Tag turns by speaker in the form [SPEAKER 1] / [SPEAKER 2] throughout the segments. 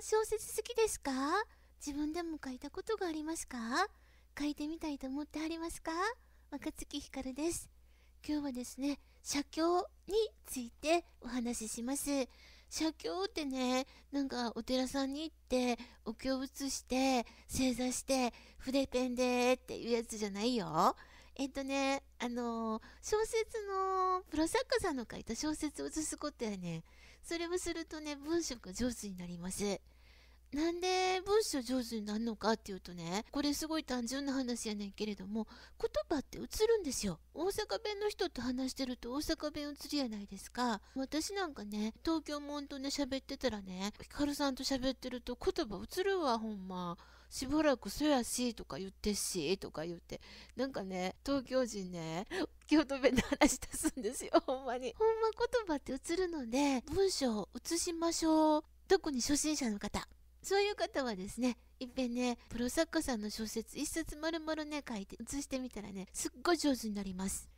[SPEAKER 1] 小説好きですか自分でも書いたことがありますか書いてみたいと思ってはりますか若月ひかるです。今日はですね、写経についてお話しします。写経ってね、なんかお寺さんに行って、お経を写して、正座して、筆ペンでっていうやつじゃないよ。えっとね、あのー、小説のプロ作家さんの書いた小説を写すことやね、それをするとね、文章が上手になります。なんで文章上手になるのかっていうとね、これすごい単純な話やねんけれども、言葉って映るんですよ。大阪弁の人と話してると大阪弁映りやないですか。私なんかね、東京もんとね、喋ってたらね、ヒカルさんと喋ってると言葉映るわ、ほんま。しばらくそやしとか言ってしとか言ってなんかね東京人ね京都弁の話出すんですよ ほんまにほんま言葉って映るので文章を映しましょう特に初心者の方そういう方はですねいっぺんねプロ作家さんの小説一冊丸々ね書いて写してみたらねすっごい上手になります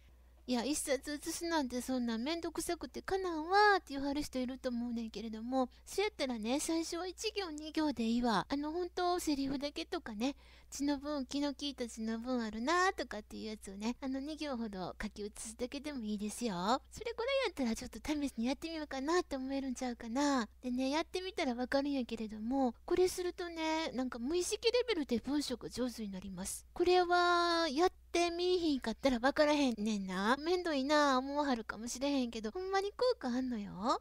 [SPEAKER 1] いや、一冊写すなんてそんなめんどくさくてかなんわって言わはる人いると思うねんけれども、そうやったらね、最初は1行2行でいいわ。あの、本当セリフだけとかね、血の分、気の利いた血の分あるなーとかっていうやつをね、あの2行ほど書き写すだけでもいいですよ。それぐらいやったらちょっと試しにやってみようかなって思えるんちゃうかな。でね、やってみたらわかるんやけれども、これするとね、なんか無意識レベルで文章が上手になります。これは、やってってひんかったら分からへんねんな。めんどいなぁ思わはるかもしれへんけど、ほんまに効果あんのよ。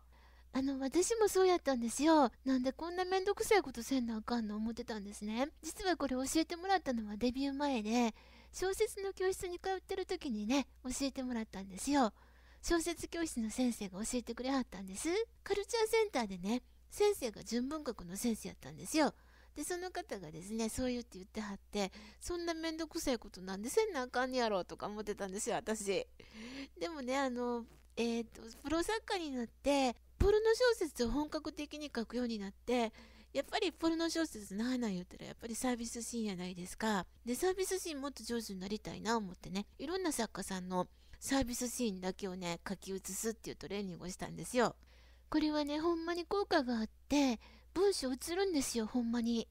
[SPEAKER 1] あの、私もそうやったんですよ。なんでこんなめんどくさいことせんなあかんの思ってたんですね。実はこれ教えてもらったのはデビュー前で、小説の教室に通ってる時にね、教えてもらったんですよ。小説教室の先生が教えてくれはったんです。カルチャーセンターでね、先生が純文学の先生やったんですよ。で、その方がですね、そう言って言ってはって、そんなめんどくさいことなんでせんなあかんやろうとか思ってたんですよ、私。でもね、あの、えっ、ー、と、プロ作家になって、ポルノ小説を本格的に書くようになってやっぱりポルノ小説なんなん言ったらやっぱりサービスシーンやないですかでサービスシーンもっと上手になりたいな思ってねいろんな作家さんのサービスシーンだけをね書き写すっていうトレーニングをしたんですよこれはねほんまに効果があって文章写るんですよほんまに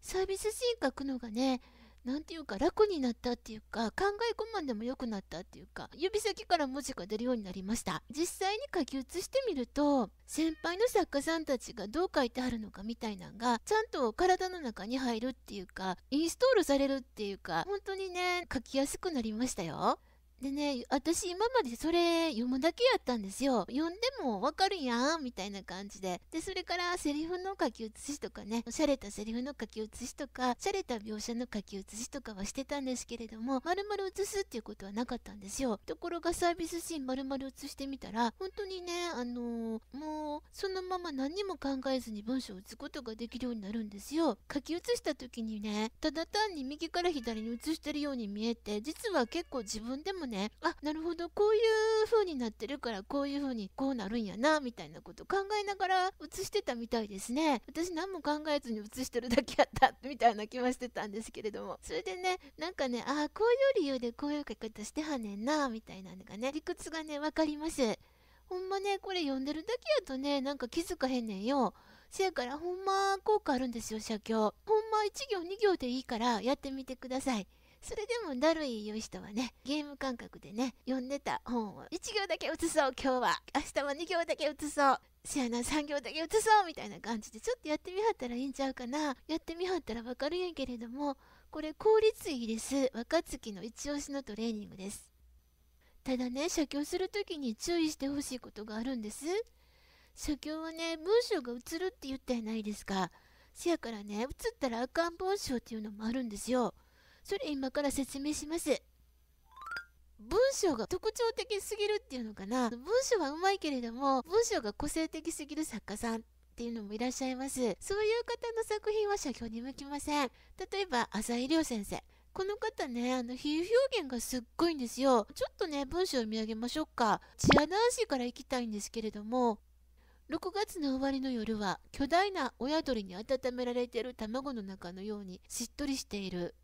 [SPEAKER 1] サービスシーン書くのがね何て言うか楽になったっていうか考え込まんでも良くなったっていうか指先から文字が出るようになりました実際に書き写してみると先輩の作家さんたちがどう書いてあるのかみたいなんがちゃんと体の中に入るっていうかインストールされるっていうか本当にね書きやすくなりましたよでね、私今までそれ読むだけやったんですよ。読んでもわかるやんみたいな感じで。で、それからセリフの書き写しとかね、洒落たセリフの書き写しとか、洒落た描写の書き写しとかはしてたんですけれども、丸々写すっていうことはなかったんですよ。ところがサービスシーン丸々写してみたら、本当にね、あのー、もうそのまま何にも考えずに文章を打つことができるようになるんですよ。書き写した時にね、ただ単に右から左に写してるように見えて、実は結構自分でもね、ねあなるほどこういう風になってるからこういう風にこうなるんやなみたいなこと考えながら写してたみたいですね私何も考えずに写してるだけやったみたいな気はしてたんですけれどもそれでねなんかねああこういう理由でこういう書き方してはねんなみたいなのがね理屈がね分かりますほんまねこれ読んでるだけやとねなんか気づかへんねんよせやからほんま効果あるんですよ社協ほんま1行2行でいいからやってみてくださいそれでもだるい言う人はね、ゲーム感覚でね、読んでた本を1行だけ写そう今日は。明日は2行だけ写そう。せやな、3行だけ写そうみたいな感じで、ちょっとやってみはったらいいんちゃうかな。やってみはったらわかるんやけれども、これ効率いいです。若月の一押しのトレーニングです。ただね、写経するときに注意してほしいことがあるんです。写経はね、文章が写るって言ったやないですか。せやからね、写ったらあかん文章っていうのもあるんですよ。それ今から説明します。文章が特徴的すぎるっていうのかな文章はうまいけれども文章が個性的すぎる作家さんっていうのもいらっしゃいますそういう方の作品は写経に向きません例えば浅井亮先生この方ねあの比喩表現がすっごいんですよちょっとね文章を見上げましょうかチアダンシーから行きたいんですけれども6月の終わりの夜は巨大な親鳥に温められている卵の中のようにしっとりしている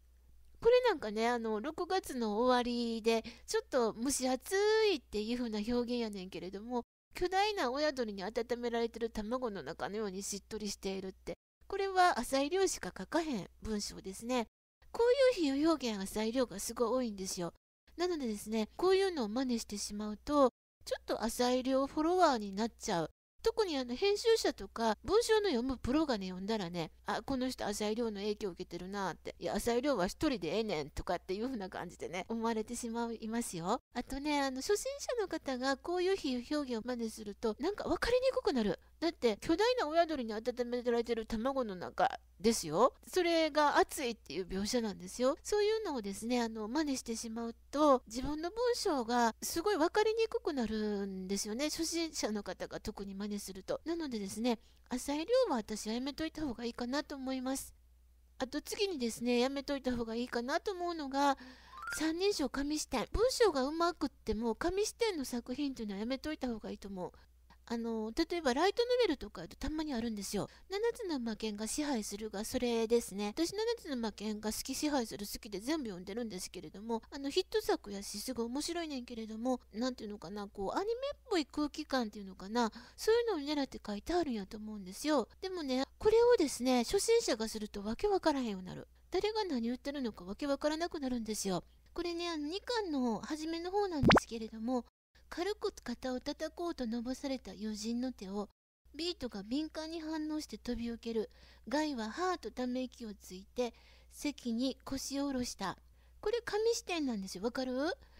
[SPEAKER 1] これなんかねあの6月の終わりでちょっと蒸し暑いっていう風な表現やねんけれども巨大な親鳥に温められてる卵の中のようにしっとりしているってこれは浅い量しか書かへん文章ですねこういう比喩表現浅い量がすごい多いんですよなのでですねこういうのを真似してしまうとちょっと浅い量フォロワーになっちゃう特にあの編集者とか文章の読むプロがね読んだらねあこの人浅井亮の影響を受けてるなっていや浅井亮は一人でええねんとかっていう風な感じでね 思われてしまいますよあとねあの初心者の方がこういう表現を真似するとなんか分かりにくくなるだって巨大な親鳥に温められてる卵の中ですよそれが熱いっていう描写なんですよそういうのをですねあの真似してしまうと自分の文章がすごい分かりにくくなるんですよね初心者の方が特に真似するとなのでですね浅い量は私はやめといた方がいいかなと思いますあと次にですねやめといた方がいいかなと思うのが三人称紙視点文章がうまくっても紙視点の作品というのはやめといた方がいいと思うあの例えばライトノベルとかたまにあるんですよ7つの魔剣が支配するがそれですね私7つの魔剣が好き支配する好きで全部読んでるんですけれどもあのヒット作やしすごい面白いねんけれども何ていうのかなこうアニメっぽい空気感っていうのかなそういうのを狙って書いてあるんやと思うんですよでもねこれをですね初心者がするとわけわからへんようになる誰が何言ってるのかわけわからなくなるんですよこれねあの2巻の初めの方なんですけれども軽く肩を叩こうとのぼされた友人の手をビートが敏感に反応して飛び受けるガイははーとため息をついて席に腰を下ろしたこれ紙視点なんですよわかる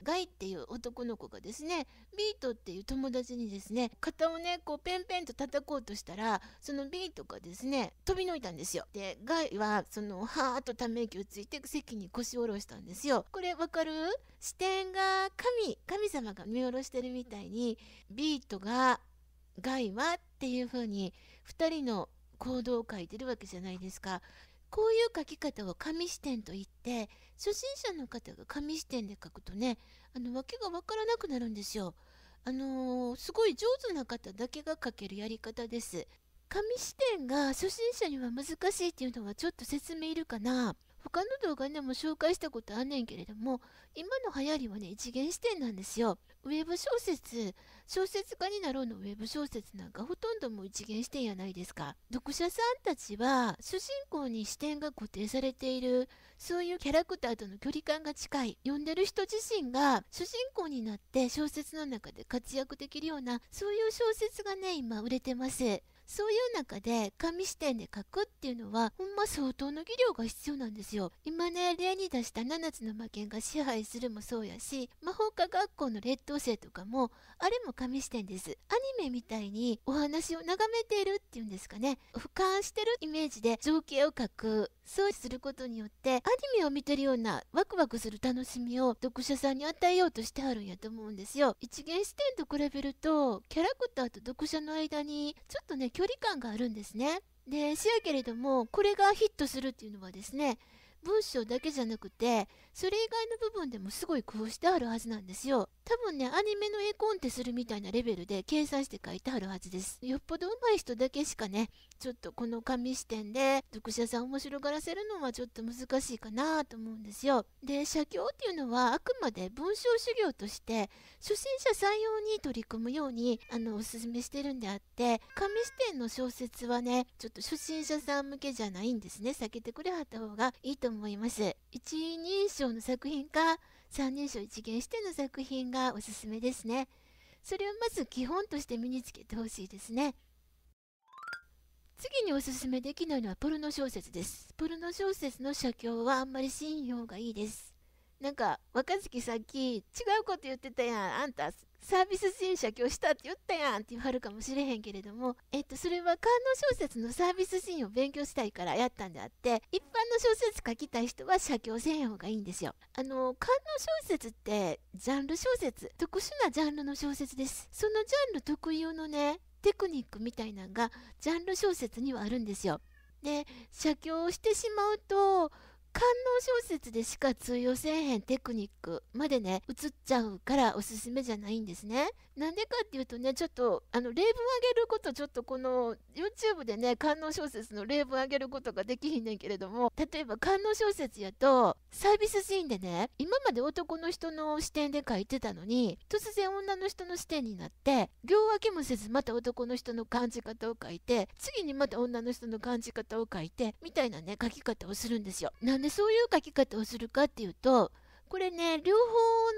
[SPEAKER 1] ガイっていう男の子がですねビートっていう友達にですね肩をねこうペンペンと叩こうとしたらそのビートがですね飛びのいたんですよでガイはそのはーっとため息をついて席に腰を下ろしたんですよこれわかる視点が神神様が見下ろしてるみたいにビートがガイはっていう風に二人の行動を書いてるわけじゃないですかこういう書き方を紙視点と言って初心者の方が紙視点で書くとねあの訳が分からなくなるんですよ。あのー、すごい上手な方だけが書けるやり方です。紙視点が初心者には難しいっていうのはちょっと説明いるかな。他の動画でも紹介したことあんねんけれども今の流行りはね一元視点なんですよウェブ小説小説家になろうのウェブ小説なんかほとんどもう一元視点やないですか読者さんたちは主人公に視点が固定されているそういうキャラクターとの距離感が近い読んでる人自身が主人公になって小説の中で活躍できるようなそういう小説がね今売れてますそういう中で紙視点で書くっていうのはほんま相当の技量が必要なんですよ。今ね例に出した7つの魔剣が支配するもそうやし魔法科学校の劣等生とかもあれも紙視点です。アニメみたいにお話を眺めているっていうんですかね俯瞰してるイメージで情景を書くそうすることによってアニメを見てるようなワクワクする楽しみを読者さんに与えようとしてはるんやと思うんですよ。一元視点と比べるとキャラクターと読者の間にちょっとね距離感があるんですね。でせやけれどもこれがヒットするっていうのはですね文章だけじゃなくてそれ以外の部分でもすごい工夫してあるはずなんですよ多分ねアニメの絵コンテするみたいなレベルで計算して書いてあるはずですよっぽど上手い人だけしかねちょっとこの紙視点で読者さん面白がらせるのはちょっと難しいかなと思うんですよ。で写経っていうのはあくまで文章修行として初心者さん用に取り組むようにあのおすすめしてるんであって紙視点の小説はねちょっと初心者さん向けじゃないんですね避けてくれはった方がいいと思います。一人称の作品か三人称一元視点の作品がおすすめですね。それをまず基本として身につけてほしいですね。次におすすめできないのはポルノ小説です。ポルノ小説の写経はあんまり信用がいいです。なんか若月さっき違うこと言ってたやんあんたサービス新写経したって言ったやんって言われるかもしれへんけれども、えっと、それは観音小説のサービスシーンを勉強したいからやったんであって一般の小説書きたい人は写経せん方がいいんですよあの観音小説ってジャンル小説特殊なジャンルの小説ですそのジャンル特有のねテクニックみたいなんがジャンル小説にはあるんですよ。で写経をしてしまうと観音小説でしか通用せえへんテクニックまでね移っちゃうからおすすめじゃないんですね。なんでかっていうとね、ちょっと、あの、例文あげること、ちょっとこの、YouTube でね、観音小説の例文あげることができひんねんけれども、例えば観音小説やと、サービスシーンでね、今まで男の人の視点で書いてたのに、突然女の人の視点になって、両脇もせずまた男の人の感じ方を書いて、次にまた女の人の感じ方を書いて、みたいなね、書き方をするんですよ。なんでそういう書き方をするかっていうと、これね、両方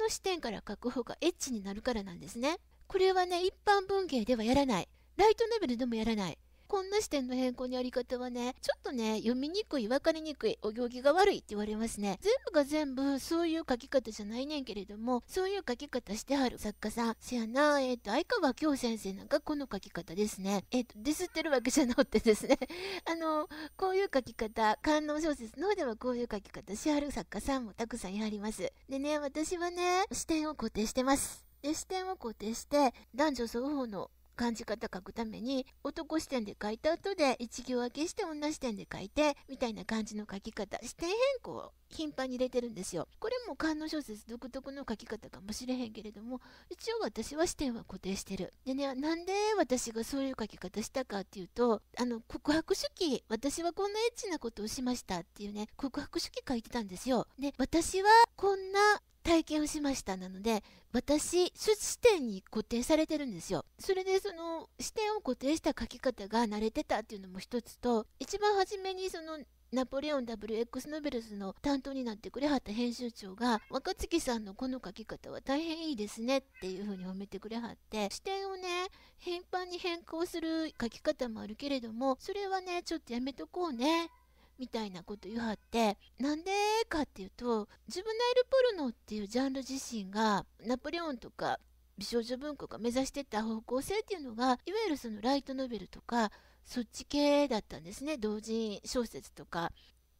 [SPEAKER 1] の視点から書く方がエッチになるからなんですね。これはね、一般文芸ではやらない。ライトノベルでもやらない。こんな視点の変更のやり方はね、ちょっとね、読みにくい、わかりにくい、お行儀が悪いって言われますね。全部が全部、そういう書き方じゃないねんけれども、そういう書き方してはる作家さん。せやな、えっ、ー、と、相川京先生なんかこの書き方ですね。えっ、ー、と、ディスってるわけじゃなくてですね、あの、こういう書き方、観音小説の方ではこういう書き方しはる作家さんもたくさんやります。でね、私はね、視点を固定してます。で視点を固定して男女双方の感じ方書くために男視点で書いた後で一行分けして女視点で書いてみたいな感じの書き方視点変更を頻繁に入れてるんですよこれも観音小説独特の書き方かもしれへんけれども一応私は視点は固定してるでねなんで私がそういう書き方したかっていうとあの告白手記私はこんなエッチなことをしましたっていうね告白手記書いてたんですよで私はこんな体験をしましたなので私視点に固定されてるんですよそれでその視点を固定した書き方が慣れてたっていうのも一つと一番初めにそのナポレオン WX ノベルズの担当になってくれはった編集長が若月さんのこの書き方は大変いいですねっていう風に褒めてくれはって視点をね頻繁に変更する書き方もあるけれどもそれはねちょっとやめとこうねみたいなこと言わはってなんでかっていうと自分のエルポルノっていうジャンル自身がナポレオンとか美少女文庫が目指してた方向性っていうのがいわゆるそのライトノベルとかそっち系だったんですね同人小説とか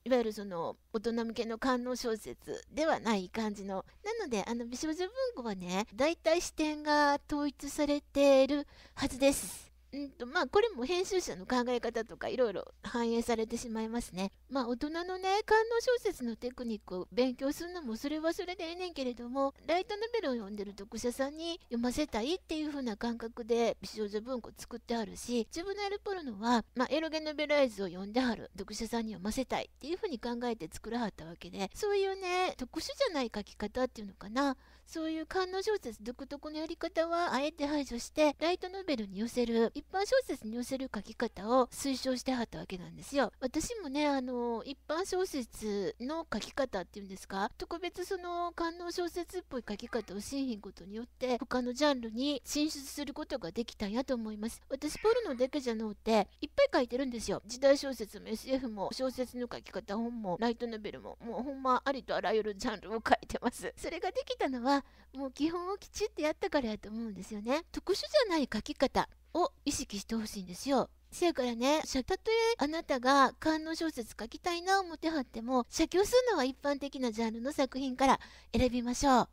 [SPEAKER 1] いわゆるその大人向けの観音小説ではない感じのなのであの美少女文庫はねだいたい視点が統一されているはずですうんとまあ、これも編集者の考え方とかいろいろ反映されてしまいますね。まあ、大人のね観音小説のテクニックを勉強するのもそれはそれでええねんけれどもライトノベルを読んでる読者さんに読ませたいっていう風な感覚で美少女文庫作ってあるし自分のエるポルノは、まあ、エロゲノベライズを読んではる読者さんに読ませたいっていう風に考えて作らはったわけでそういうね特殊じゃない書き方っていうのかなそういう観音小説独特のやり方はあえて排除してライトノベルに寄せる一般小説に寄せる書き方を推奨してはったわけなんですよ私もねあの一般小説の書き方っていうんですか特別その観音小説っぽい書き方をしんひんことによって他のジャンルに進出することができたんやと思います私ポルノだけじゃのうていっぱい書いてるんですよ時代小説も SF も小説の書き方本もライトノベルももうほんまありとあらゆるジャンルを書いてますそれができたのははもう基本をきちっとやったからやと思うんですよね特殊じゃない書き方を意識してほしいんですよせやからね、たとえあなたが観音小説書きたいな思ってはっても、写経するのは一般的なジャンルの作品から選びましょう。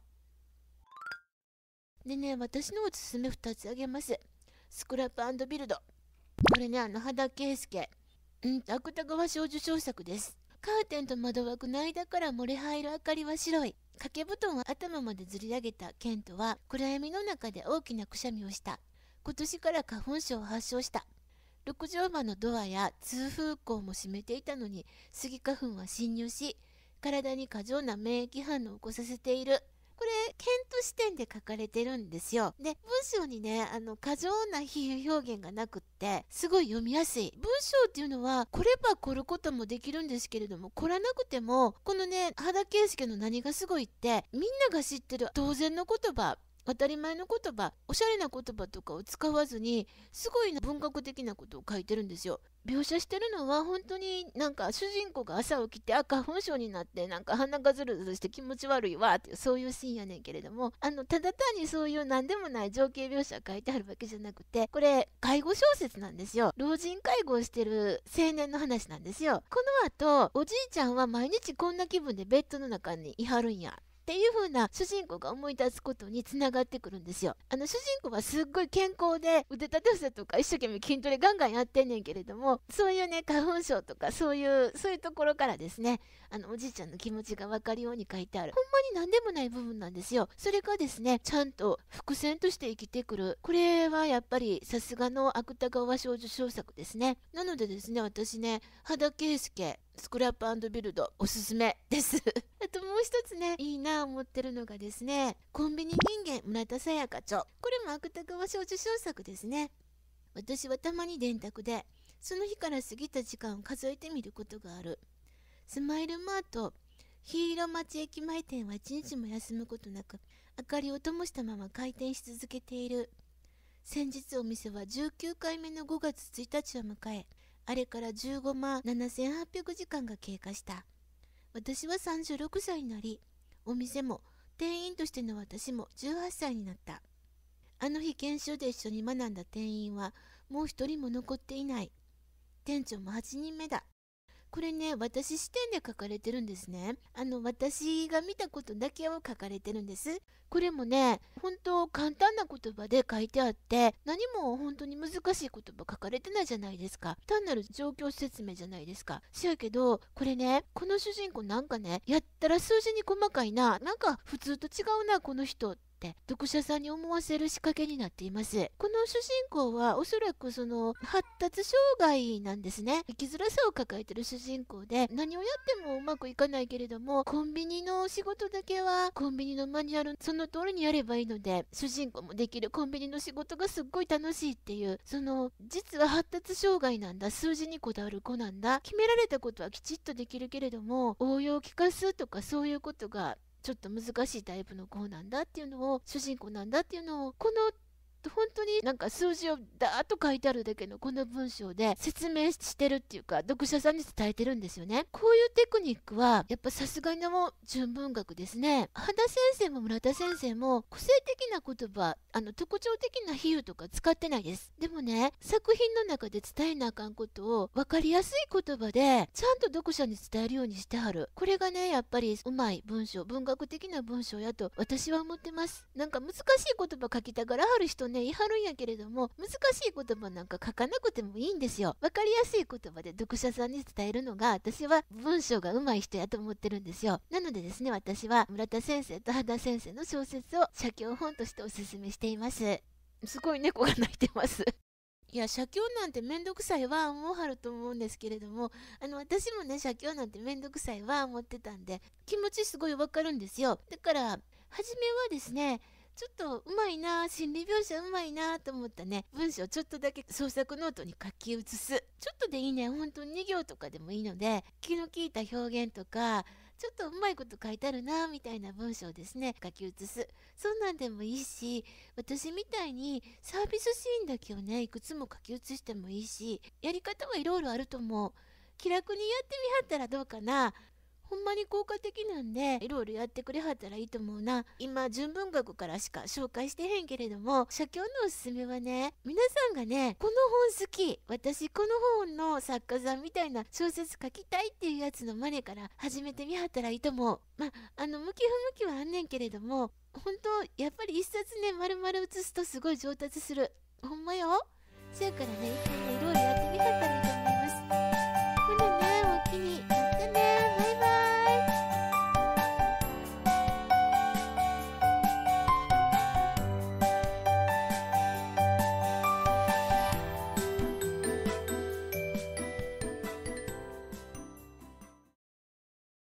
[SPEAKER 1] でね、私のおすすめ2つあげます。スクラップビルド。これね、あの、肌圭介。うん、芥川賞受賞作です。カーテンと窓枠の間から漏れ入る明かりは白い。掛け布団を頭までずり上げたケントは暗闇の中で大きなくしゃみをした。今年から花粉症を発症した。6畳間のドアや通風口も閉めていたのにスギ花粉は侵入し体に過剰な免疫反応を起こさせているこれ、ケント視点で書かれてるんですよ。で、文章にね、あの、過剰な比喩表現がなくって、すごい読みやすい。文章っていうのは、来れば来ることもできるんですけれども、凝らなくても、このね、原圭介の何がすごいって、みんなが知ってる当然の言葉、当たり前の言葉おしゃれな言葉とかを使わずにすごい文学的なことを書いてるんですよ。描写してるのは本当になんか主人公が朝起きてあ花粉症になってなんか鼻がズルズルして気持ち悪いわっていうそういうシーンやねんけれどもあのただ単にそういう何でもない情景描写書いてあるわけじゃなくてこれ介護小説なんですよ老人介護をしてる青年の話なんですよこの後おじいちゃんは毎日こんな気分でベッドの中にいはるんやっていう風な主人公が思い出すことにつながってくるんですよ。あの主人公はすっごい健康で腕立て伏せとか一生懸命筋トレガンガンやってんねんけれどもそういうね花粉症とかそういうそういうところからですねあのおじいちゃんの気持ちが分かるように書いてあるほんまに何でもない部分なんですよ。それがですねちゃんと伏線として生きてくるこれはやっぱりさすがの芥川賞受賞作ですね。なのでですね私ね肌圭介スクラップビルドおすすめです あともう一つね、いいなぁ思ってるのがですね、コンビニ人間村田沙耶香著。これも芥川賞受賞作ですね。私はたまに電卓で、その日から過ぎた時間を数えてみることがある。スマイルマート、ロ色町駅前店は一日も休むことなく、明かりを灯したまま開店し続けている。先日お店は19回目の5月1日を迎え、あれから15万7800時間が経過した。私は36歳になり、お店も店員としての私も18歳になった。あの日研修で一緒に学んだ店員はもう一人も残っていない。店長も8人目だ。これね、私視点で書かれてるんですね。あの、私が見たことだけを書かれてるんです。これもね、本当簡単な言葉で書いてあって、何も本当に難しい言葉書かれてないじゃないですか。単なる状況説明じゃないですか。しやけど、これね、この主人公なんかね、やったら数字に細かいな、なんか普通と違うな、この人って読者さんに思わせる仕掛けになっていますこの主人公はおそらくその発達障害なんですね生きづらさを抱えてる主人公で何をやってもうまくいかないけれどもコンビニの仕事だけはコンビニのマニュアルその通りにやればいいので主人公もできるコンビニの仕事がすっごい楽しいっていうその実は発達障害なんだ数字にこだわる子なんだ決められたことはきちっとできるけれども応用を利かすとかそういうことがちょっと難しいタイプの子なんだっていうのを主人公なんだっていうのをこの本当になんか数字をダーッと書いてあるだけのこの文章で説明してるっていうか読者さんに伝えてるんですよねこういうテクニックはやっぱさすがの純文学ですね羽田先生も村田先生も個性的な言葉あの特徴的な比喩とか使ってないですでもね作品の中で伝えなあかんことを分かりやすい言葉でちゃんと読者に伝えるようにしてはるこれがねやっぱりうまい文章文学的な文章やと私は思ってますなんか難しい言葉書きたがらはる人ねね、言い張るんやけれども、難しい言葉なんか書かなくてもいいんですよ。分かりやすい言葉で読者さんに伝えるのが、私は文章が上手い人やと思ってるんですよ。なのでですね、私は村田先生と羽田先生の小説を写経本としておすすめしています。すごい猫が鳴いてます いや、写経なんてめんどくさいわ、もうはると思うんですけれども、あの、私もね、写経なんてめんどくさいわ、思ってたんで、気持ちすごいわかるんですよ。だから、初めはですね、ちょっとうまいな心理描写うまいなと思ったね文章ちょっとだけ創作ノートに書き写すちょっとでいいね本当に2行とかでもいいので気の利いた表現とかちょっとうまいこと書いてあるなみたいな文章ですね書き写すそんなんでもいいし私みたいにサービスシーンだけをねいくつも書き写してもいいしやり方はいろいろあると思う気楽にやってみはったらどうかなほんまに効果的なんでいろいろやってくれはったらいいと思うな今純文学からしか紹介してへんけれども写経のおすすめはね皆さんがねこの本好き私この本の作家さんみたいな小説書きたいっていうやつのマネから始めてみはったらいいと思うまああの向き不向きはあんねんけれども本当やっぱり一冊ね丸々写すとすごい上達するほんまよせやからね一回ねいろいろやってみはったらいい